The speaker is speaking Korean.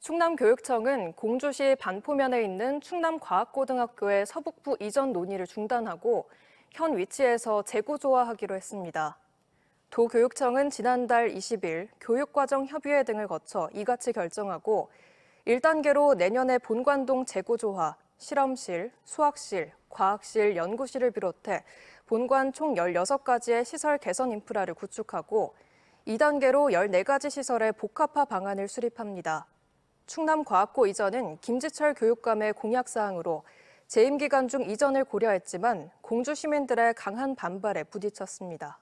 충남교육청은 공주시 반포면에 있는 충남과학고등학교의 서북부 이전 논의를 중단하고 현 위치에서 재구조화하기로 했습니다. 도교육청은 지난달 20일 교육과정 협의회 등을 거쳐 이같이 결정하고 1단계로 내년에 본관동 재구조화, 실험실, 수학실, 과학실, 연구실을 비롯해 본관 총 16가지의 시설 개선 인프라를 구축하고 2단계로 14가지 시설의 복합화 방안을 수립합니다. 충남과학고 이전은 김지철 교육감의 공약사항으로 재임 기간 중 이전을 고려했지만 공주 시민들의 강한 반발에 부딪혔습니다.